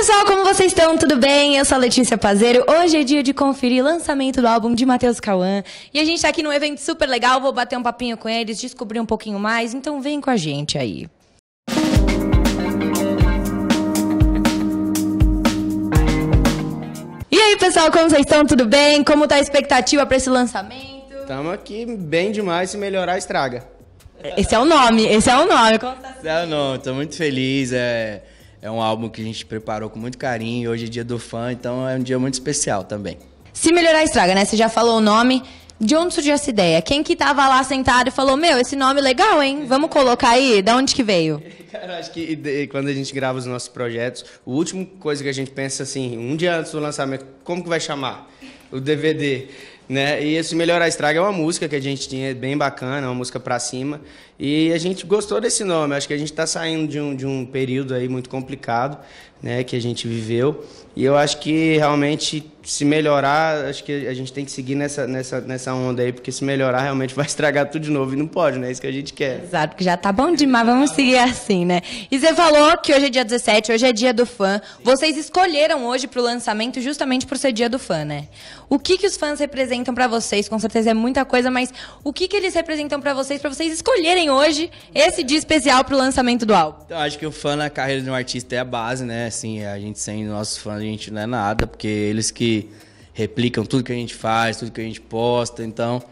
pessoal, como vocês estão? Tudo bem? Eu sou a Letícia Pazeiro. Hoje é dia de conferir lançamento do álbum de Matheus Cauã. E a gente tá aqui num evento super legal, vou bater um papinho com eles, descobrir um pouquinho mais, então vem com a gente aí. E aí, pessoal, como vocês estão? Tudo bem? Como tá a expectativa para esse lançamento? Estamos aqui bem demais, se melhorar, estraga. Esse é o nome, esse é o nome. Como tá? Esse é o nome, tô muito feliz, é... É um álbum que a gente preparou com muito carinho. Hoje é dia do fã, então é um dia muito especial também. Se melhorar, estraga, né? Você já falou o nome. De onde surgiu essa ideia? Quem que tava lá sentado e falou, meu, esse nome legal, hein? Vamos colocar aí? Da onde que veio? Cara, acho que quando a gente grava os nossos projetos, a última coisa que a gente pensa assim, um dia antes do lançamento, como que vai chamar? O DVD né? E esse Melhorar Estraga é uma música que a gente tinha é bem bacana, uma música para cima. E a gente gostou desse nome. Acho que a gente está saindo de um, de um período aí muito complicado, né? Que a gente viveu. E eu acho que realmente se melhorar, acho que a gente tem que seguir nessa, nessa, nessa onda aí, porque se melhorar realmente vai estragar tudo de novo e não pode, né? É isso que a gente quer. Exato, porque já tá bom demais, vamos seguir assim, né? E você falou que hoje é dia 17, hoje é dia do fã. Vocês escolheram hoje pro lançamento justamente por ser dia do fã, né? O que que os fãs representam representam para vocês? Com certeza é muita coisa, mas o que, que eles representam para vocês, para vocês escolherem hoje esse dia especial para o lançamento do álbum? Eu acho que o fã na carreira de um artista é a base, né? Assim, a gente sem nossos fãs, a gente não é nada, porque é eles que replicam tudo que a gente faz, tudo que a gente posta, então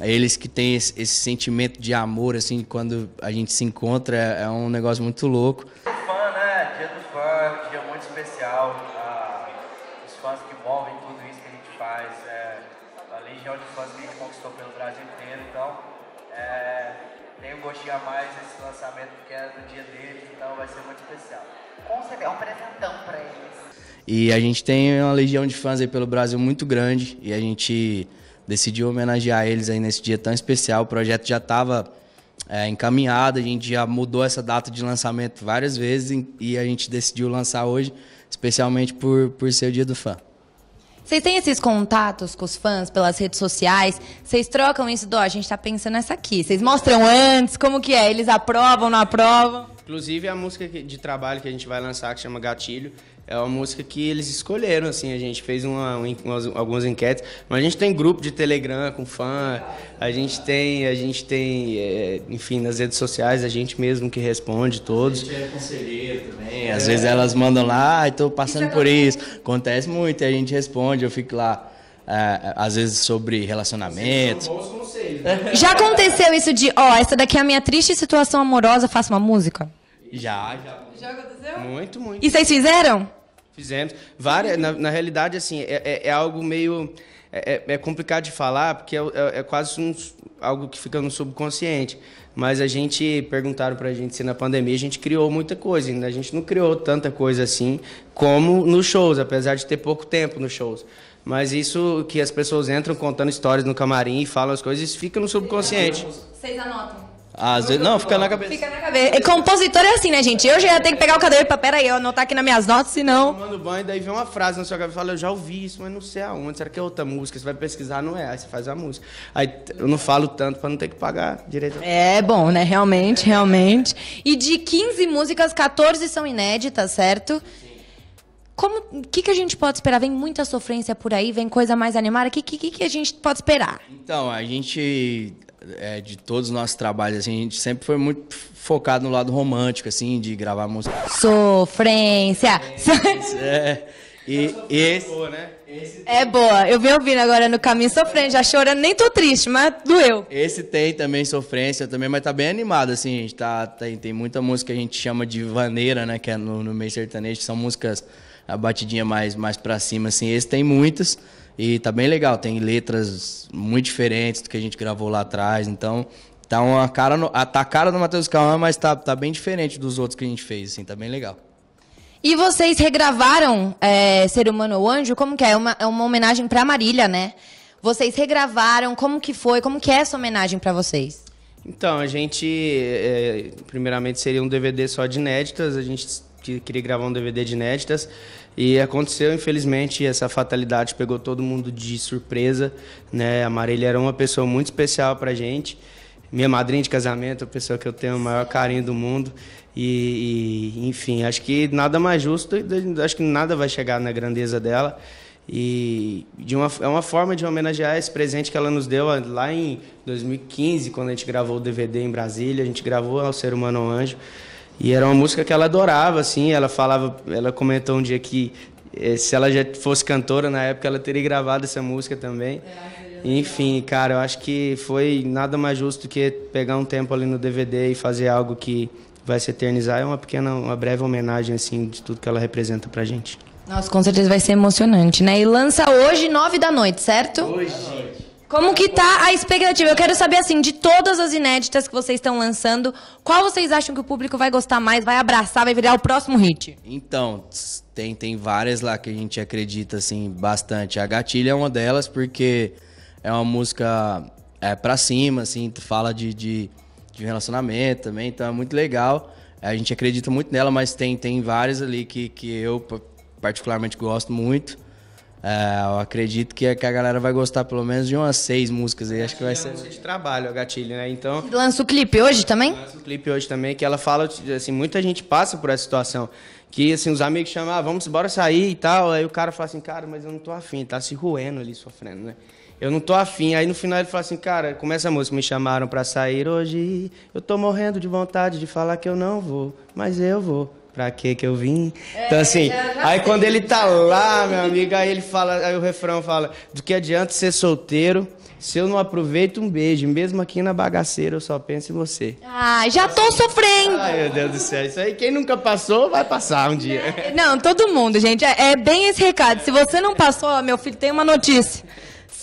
é eles que têm esse, esse, sentimento de amor, assim, quando a gente se encontra, é, é um negócio muito louco. fã, né? Dia do fã, é dia muito especial. Ah, os fãs que movem tudo isso que a gente faz. É, a legião de fãs que a gente conquistou pelo Brasil inteiro, então é, tem um gostinho a mais esse lançamento porque é do dia deles, então vai ser muito especial. Com certeza, é um presentão para eles. E a gente tem uma legião de fãs aí pelo Brasil muito grande e a gente decidiu homenagear eles aí nesse dia tão especial. O projeto já estava é, encaminhado, a gente já mudou essa data de lançamento várias vezes e a gente decidiu lançar hoje, especialmente por, por ser o dia do fã. Vocês têm esses contatos com os fãs pelas redes sociais? Vocês trocam isso do, ó, a gente tá pensando nessa aqui. Vocês mostram antes, como que é? Eles aprovam, não aprovam? Inclusive a música de trabalho que a gente vai lançar, que chama Gatilho, é uma música que eles escolheram, assim, a gente fez uma, umas, algumas enquetes, mas a gente tem grupo de Telegram com fã, a gente tem, a gente tem, é, enfim, nas redes sociais, a gente mesmo que responde todos. A gente é conselheiro também, às é. vezes elas mandam lá, ah, estou passando isso é por isso, acontece muito, a gente responde, eu fico lá. Eh, às vezes sobre relacionamento. São bons conselhos, né? Já aconteceu isso de, ó, oh, essa daqui é a minha triste situação amorosa, faça uma música? Já, já. Já aconteceu? Muito, muito. E vocês fizeram? Fizemos. Várias, na, na realidade, assim, é, é, é algo meio. É, é, é complicado de falar, porque é, é, é, quase um, algo que fica no subconsciente. Mas a gente, perguntaram pra gente se na pandemia a gente criou muita coisa. Né? A gente não criou tanta coisa assim como nos shows, apesar de ter pouco tempo nos shows. Mas isso que as pessoas entram contando histórias no camarim e falam as coisas, isso fica no subconsciente. Vocês anotam? Às vezes, não, fica na cabeça. Fica na cabeça. É, compositor é assim, né, gente? Eu já tenho que pegar o caderno e falar, aí, eu anotar aqui nas minhas notas, senão. Tomando banho, daí vem uma frase na sua cabeça, fala, eu já ouvi isso, mas não sei aonde, será que é outra música? Você vai pesquisar, não é, aí você faz a música. Aí eu não falo tanto para não ter que pagar direito. É bom, né? Realmente, realmente. E de 15 músicas, 14 são inéditas, certo? Sim. o que que a gente pode esperar? Vem muita sofrência por aí, vem coisa mais animada. Que que que a gente pode esperar? Então, a gente é, de todos os nossos trabalhos, assim, a gente sempre foi muito focado no lado romântico, assim, de gravar música. Sofrência! Sofrência. É. E é esse... Boa, né? esse é boa. Eu vim ouvindo agora no caminho sofrendo, já chorando, nem tô triste, mas doeu. Esse tem também sofrência também, mas tá bem animado, assim. Tá, tem, tá tem muita música que a gente chama de vaneira, né? Que é no, no meio sertanejo, são músicas a batidinha mais, mais pra cima, assim. Esse tem muitas. E tá bem legal, tem letras muito diferentes do que a gente gravou lá atrás, então tá uma cara no, tá a cara do Matheus Calma, mas tá, tá bem diferente dos outros que a gente fez, assim, tá bem legal. E vocês regravaram é, Ser Humano ou Anjo? Como que é? É uma, é uma homenagem Marília, né? Vocês regravaram, como que foi? Como que é essa homenagem para vocês? Então, a gente, é, primeiramente, seria um DVD só de inéditas. A gente queria gravar um DVD de inéditas. E aconteceu, infelizmente, essa fatalidade pegou todo mundo de surpresa. Né? A Marília era uma pessoa muito especial para gente. gente minha madrinha de casamento, a pessoa que eu tenho o maior carinho do mundo. E, e enfim, acho que nada mais justo, acho que nada vai chegar na grandeza dela. E de uma, é uma forma de homenagear esse presente que ela nos deu ah, lá em 2015, quando a gente gravou o DVD em Brasília, a gente gravou Ao Ser Humano ao Anjo. E era uma música que ela adorava, assim, ela falava, ela comentou um dia que eh, se ela já fosse cantora na época, ela teria gravado essa música também. É. Enfim, cara, eu acho que foi nada mais justo que pegar um tempo ali no DVD e fazer algo que vai se eternizar. É uma pequena, uma breve homenagem, assim, de tudo que ela representa pra gente. Nossa, com certeza vai ser emocionante, né? E lança hoje, nove da noite, certo? Hoje. Como que tá a expectativa? Eu quero saber, assim, de todas as inéditas que vocês estão lançando, qual vocês acham que o público vai gostar mais, vai abraçar, vai virar o próximo hit? Então, tem, tem várias lá que a gente acredita, assim, bastante. A Gatilha é uma delas, porque é uma música é, pra cima, assim, fala de, de, de relacionamento também, então é muito legal. A gente acredita muito nela, mas tem, tem várias ali que, que eu particularmente gosto muito. É, eu acredito que a, é que a galera vai gostar pelo menos de umas seis músicas aí. Acho que vai é ser. de trabalho, a gatilho, né? Então. lança o clipe hoje também? Lança o clipe hoje também, que ela fala, assim, muita gente passa por essa situação. Que assim, os amigos chamam, ah, vamos embora sair e tal. Aí o cara fala assim, cara, mas eu não tô afim, tá se roendo ali sofrendo, né? eu não tô afim. Aí no final ele fala assim, cara, começa a música, me chamaram pra sair hoje. Eu tô morrendo de vontade de falar que eu não vou, mas eu vou. Pra que que eu vim? É, então assim, aí quando ele tá lá, meu amigo, aí ele fala, aí o refrão fala, do que adianta ser solteiro se eu não aproveito um beijo, mesmo aqui na bagaceira, eu só penso em você. Ah, já tô sofrendo. Ai, meu Deus do céu. Isso aí, quem nunca passou, vai passar um dia. É, não, todo mundo, gente. É, é bem esse recado. Se você não passou, meu filho, tem uma notícia.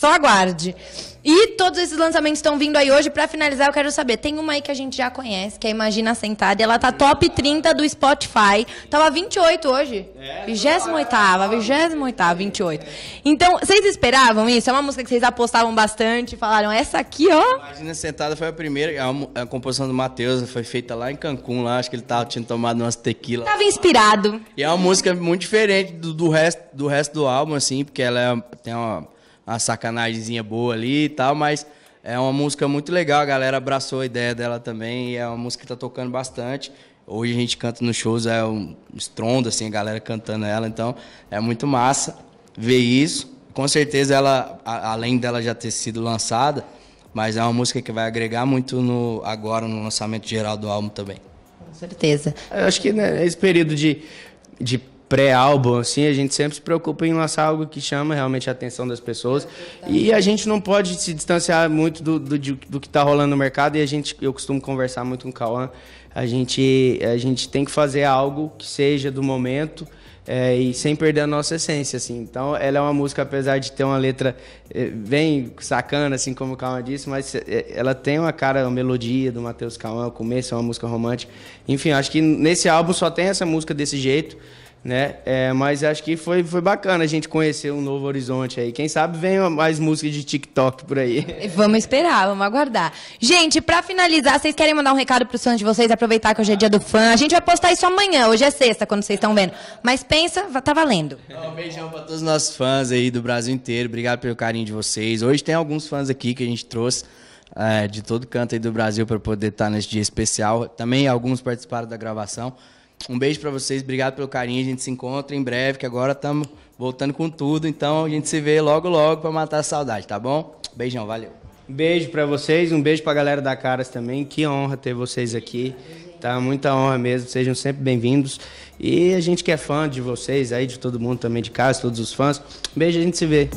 Só aguarde. E todos esses lançamentos estão vindo aí hoje. Para finalizar, eu quero saber, tem uma aí que a gente já conhece, que é Imagina Sentada. Ela tá top 30 do Spotify. Tava 28 hoje. 28 ª 28 ª 28. Então, vocês esperavam isso? É uma música que vocês apostavam bastante, falaram essa aqui, ó. Imagina Sentada foi a primeira, a, a composição do Matheus foi feita lá em Cancún, lá, acho que ele tava tinha tomado umas tequila. Tava inspirado. E é uma música muito diferente do, do resto do resto do álbum assim, porque ela é, tem uma uma sacanagemzinha boa ali e tal, mas é uma música muito legal, a galera abraçou a ideia dela também, é uma música que tá tocando bastante. Hoje a gente canta nos shows, é um estrondo, assim, a galera cantando ela, então é muito massa ver isso. Com certeza ela, a, além dela já ter sido lançada, mas é uma música que vai agregar muito no, agora no lançamento geral do álbum também. Com certeza. É, eu acho que né, esse período de, de pré-álbum, assim, a gente sempre se preocupa em lançar algo que chama realmente a atenção das pessoas. E a gente não pode se distanciar muito do, do, do que está rolando no mercado. E a gente, eu costumo conversar muito com o Cauã. A gente, a gente tem que fazer algo que seja do momento. É, e sem perder a nossa essência, assim. Então, ela é uma música, apesar de ter uma letra é, bem sacana, assim como o Calma disse, mas é, é, ela tem uma cara, uma melodia do Matheus Calma, o começo é uma música romântica. Enfim, acho que nesse álbum só tem essa música desse jeito né? É, mas acho que foi, foi bacana a gente conhecer um novo horizonte aí. Quem sabe venha mais música de TikTok por aí. Vamos esperar, vamos aguardar. Gente, para finalizar, vocês querem mandar um recado pros fãs de vocês, aproveitar que hoje é dia do fã. A gente vai postar isso amanhã, hoje é sexta, quando vocês estão vendo. Mas pensa, tá valendo. Um beijão para todos os nossos fãs aí do Brasil inteiro. Obrigado pelo carinho de vocês. Hoje tem alguns fãs aqui que a gente trouxe. É, de todo canto aí do Brasil para poder estar tá nesse dia especial. Também alguns participaram da gravação. Um beijo para vocês, obrigado pelo carinho. A gente se encontra em breve, que agora estamos voltando com tudo. Então a gente se vê logo, logo para matar a saudade, tá bom? Beijão, valeu. Beijo para vocês, um beijo para a galera da Caras também. Que honra ter vocês aqui. Tá muita honra mesmo, sejam sempre bem-vindos. E a gente que é fã de vocês aí, de todo mundo também de casa, todos os fãs. Beijo, a gente se vê.